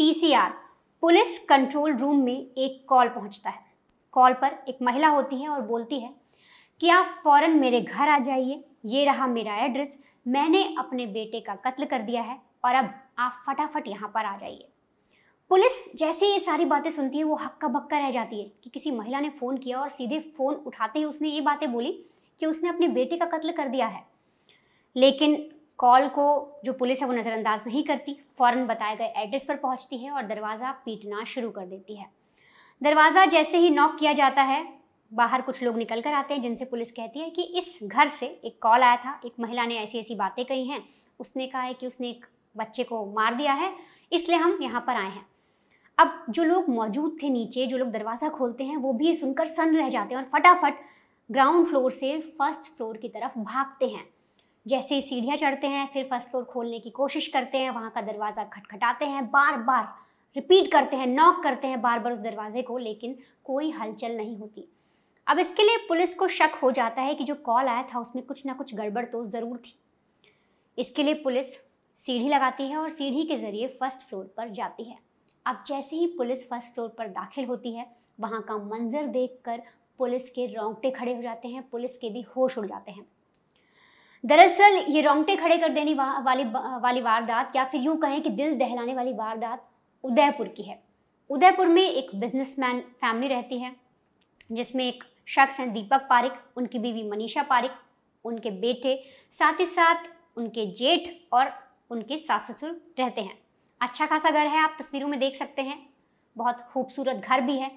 PCR police control room में एक call पहुंचता है कॉल पर एक महिला होती है और बोलती है कि आप फौरन मेरे घर आ जाइए ये रहा मेरा एड्रेस मैंने अपने बेटे का कत्ल कर दिया है और अब आप फटाफट यहाँ पर आ जाइए पुलिस जैसे ये सारी बातें सुनती है वो हक्का बक्का रह जाती है कि किसी महिला ने फ़ोन किया और सीधे फ़ोन उठाते ही उसने ये बातें बोली कि उसने अपने बेटे का कत्ल कर दिया है लेकिन कॉल को जो पुलिस है वो नज़रअंदाज नहीं करती फ़ौरन बताए गए एड्रेस पर पहुंचती है और दरवाज़ा पीटना शुरू कर देती है दरवाज़ा जैसे ही नॉक किया जाता है बाहर कुछ लोग निकल कर आते हैं जिनसे पुलिस कहती है कि इस घर से एक कॉल आया था एक महिला ने ऐसी ऐसी बातें कही हैं उसने कहा है कि उसने एक बच्चे को मार दिया है इसलिए हम यहाँ पर आए हैं अब जो लोग मौजूद थे नीचे जो लोग दरवाज़ा खोलते हैं वो भी सुनकर सन रह जाते हैं और फटाफट ग्राउंड फ्लोर से फर्स्ट फ्लोर की तरफ भागते हैं जैसे ही सीढ़ियाँ चढ़ते हैं फिर फर्स्ट फ्लोर खोलने की कोशिश करते हैं वहाँ का दरवाज़ा खटखटाते हैं बार बार रिपीट करते हैं नॉक करते हैं बार बार उस दरवाजे को लेकिन कोई हलचल नहीं होती अब इसके लिए पुलिस को शक हो जाता है कि जो कॉल आया था उसमें कुछ ना कुछ गड़बड़ तो ज़रूर थी इसके लिए पुलिस सीढ़ी लगाती है और सीढ़ी के ज़रिए फर्स्ट फ्लोर पर जाती है अब जैसे ही पुलिस फर्स्ट फ्लोर पर दाखिल होती है वहाँ का मंजर देखकर पुलिस के रोंगटे खड़े हो जाते हैं पुलिस के भी होश उड़ जाते हैं दरअसल ये रोंगटे खड़े कर देने वा, वाली वाली वारदात या फिर यूँ कहें कि दिल दहलाने वाली वारदात उदयपुर की है उदयपुर में एक बिजनेसमैन फैमिली रहती है जिसमें एक शख्स हैं दीपक पारिक उनकी बीवी मनीषा पारिक उनके बेटे साथ ही साथ उनके जेठ और उनके सास ससुर रहते हैं अच्छा खासा घर है आप तस्वीरों में देख सकते हैं बहुत खूबसूरत घर भी है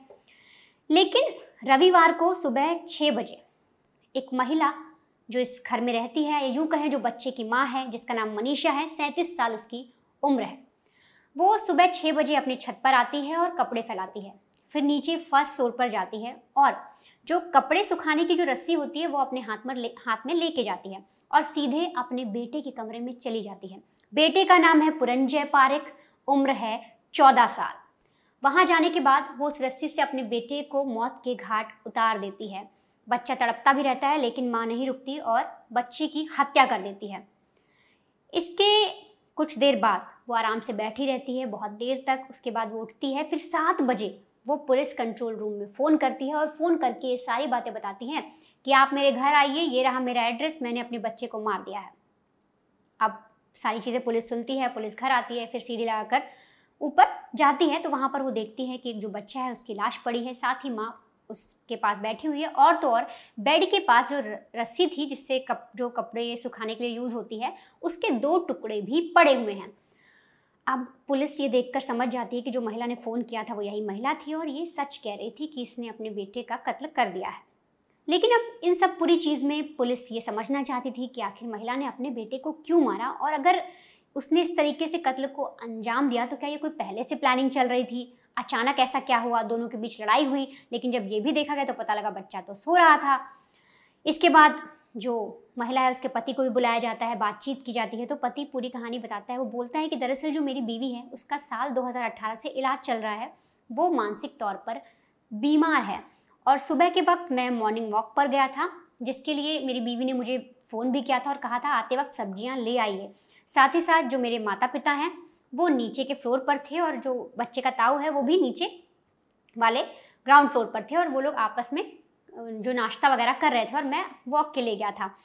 लेकिन रविवार को सुबह छः बजे एक महिला जो इस घर में रहती है या यूँ कहें जो बच्चे की माँ है जिसका नाम मनीषा है सैंतीस साल उसकी उम्र है वो सुबह छः बजे अपनी छत पर आती है और कपड़े फैलाती है फिर नीचे फर्स्ट फ्लोर पर जाती है और जो कपड़े सुखाने की जो रस्सी होती है वो अपने हाथ में ले हाथ में लेके जाती है और सीधे अपने बेटे के कमरे में चली जाती है बेटे का नाम है पुरंजय पारिक उम्र है चौदह साल वहाँ जाने के बाद वो उस रस्सी से अपने बेटे को मौत के घाट उतार देती है बच्चा तड़पता भी रहता है लेकिन माँ नहीं रुकती और बच्चे की हत्या कर देती है इसके कुछ देर बाद वो आराम से बैठी रहती है बहुत देर तक उसके बाद वो उठती है फिर सात बजे वो पुलिस कंट्रोल रूम में फ़ोन करती है और फ़ोन करके ये सारी बातें बताती हैं कि आप मेरे घर आइए ये रहा मेरा एड्रेस मैंने अपने बच्चे को मार दिया है अब सारी चीज़ें पुलिस सुनती है पुलिस घर आती है फिर सीढ़ी लगाकर ऊपर जाती है तो वहाँ पर वो देखती है कि एक जो बच्चा है उसकी लाश पड़ी है साथ ही माँ उसके पास बैठी हुई है और तो और बेड के पास जो रस्सी थी जिससे कप जो कपड़े सुखाने के लिए यूज़ होती है उसके दो टुकड़े भी पड़े हुए हैं अब पुलिस ये देखकर समझ जाती है कि जो महिला ने फ़ोन किया था वो यही महिला थी और ये सच कह रही थी कि इसने अपने बेटे का कत्ल कर दिया है लेकिन अब इन सब पूरी चीज़ में पुलिस ये समझना चाहती थी कि आखिर महिला ने अपने बेटे को क्यों मारा और अगर उसने इस तरीके से कत्ल को अंजाम दिया तो क्या ये कोई पहले से प्लानिंग चल रही थी अचानक ऐसा क्या हुआ दोनों के बीच लड़ाई हुई लेकिन जब ये भी देखा गया तो पता लगा बच्चा तो सो रहा था इसके बाद जो महिला है उसके पति को भी बुलाया जाता है बातचीत की जाती है तो पति पूरी कहानी बताता है वो बोलता है कि दरअसल जो मेरी बीवी है उसका साल 2018 से इलाज चल रहा है वो मानसिक तौर पर बीमार है और सुबह के वक्त मैं मॉर्निंग वॉक पर गया था जिसके लिए मेरी बीवी ने मुझे फ़ोन भी किया था और कहा था आते वक्त सब्जियाँ ले आइए साथ ही साथ जो मेरे माता पिता हैं वो नीचे के फ्लोर पर थे और जो बच्चे का ताऊ है वो भी नीचे वाले ग्राउंड फ्लोर पर थे और वो लोग आपस में जो नाश्ता वगैरह कर रहे थे और मैं वॉक के लिए गया था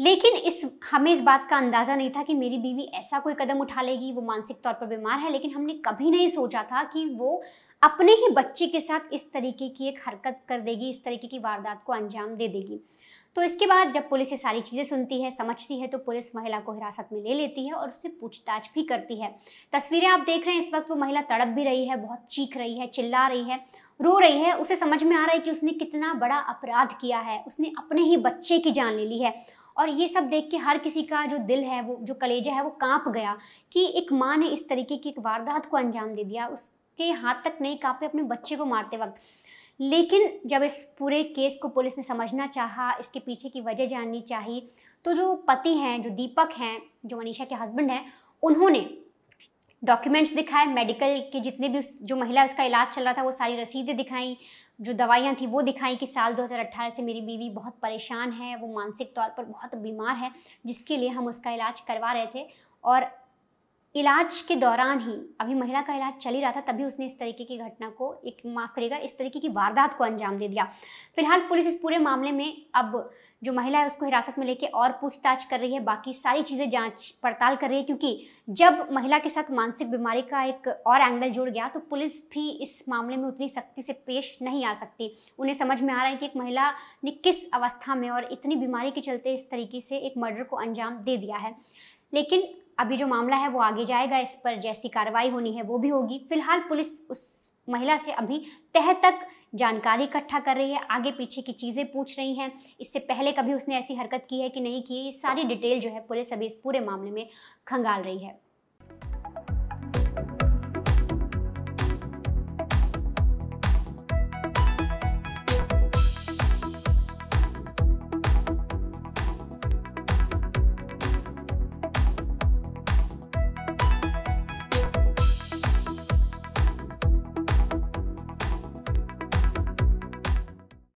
लेकिन इस हमें इस बात का अंदाज़ा नहीं था कि मेरी बीवी ऐसा कोई कदम उठा लेगी वो मानसिक तौर पर बीमार है लेकिन हमने कभी नहीं सोचा था कि वो अपने ही बच्चे के साथ इस तरीके की एक हरकत कर देगी इस तरीके की वारदात को अंजाम दे देगी तो इसके बाद जब पुलिस ये सारी चीज़ें सुनती है समझती है तो पुलिस महिला को हिरासत में ले लेती है और उससे पूछताछ भी करती है तस्वीरें आप देख रहे हैं इस वक्त वो महिला तड़प भी रही है बहुत चीख रही है चिल्ला रही है रो रही है उसे समझ में आ रहा है कि उसने कितना बड़ा अपराध किया है उसने अपने ही बच्चे की जान ले ली है और ये सब देख के हर किसी का जो दिल है वो जो कलेजा है वो कांप गया कि एक माँ ने इस तरीके की एक वारदात को अंजाम दे दिया उसके हाथ तक नहीं कांपे अपने बच्चे को मारते वक्त लेकिन जब इस पूरे केस को पुलिस ने समझना चाहा इसके पीछे की वजह जाननी चाहिए तो जो पति हैं जो दीपक हैं जो मनीषा के हस्बैंड हैं उन्होंने डॉक्यूमेंट्स दिखाए मेडिकल के जितने भी उस जो महिला उसका इलाज चल रहा था वो सारी रसीदें दिखाई जो दवाइयाँ थी वो दिखाई कि साल 2018 से मेरी बीवी बहुत परेशान है वो मानसिक तौर पर बहुत बीमार है जिसके लिए हम उसका इलाज करवा रहे थे और इलाज के दौरान ही अभी महिला का इलाज चल ही रहा था तभी उसने इस तरीके की घटना को एक माफ़ करेगा इस तरीके की वारदात को अंजाम दे दिया फिलहाल पुलिस इस पूरे मामले में अब जो महिला है उसको हिरासत में लेके और पूछताछ कर रही है बाकी सारी चीज़ें जांच पड़ताल कर रही है क्योंकि जब महिला के साथ मानसिक बीमारी का एक और एंगल जुड़ गया तो पुलिस भी इस मामले में उतनी सख्ती से पेश नहीं आ सकती उन्हें समझ में आ रहा है कि एक महिला ने किस अवस्था में और इतनी बीमारी के चलते इस तरीके से एक मर्डर को अंजाम दे दिया है लेकिन अभी जो मामला है वो आगे जाएगा इस पर जैसी कार्रवाई होनी है वो भी होगी फिलहाल पुलिस उस महिला से अभी तह तक जानकारी इकट्ठा कर रही है आगे पीछे की चीज़ें पूछ रही हैं इससे पहले कभी उसने ऐसी हरकत की है कि नहीं की सारी डिटेल जो है पुलिस अभी इस पूरे मामले में खंगाल रही है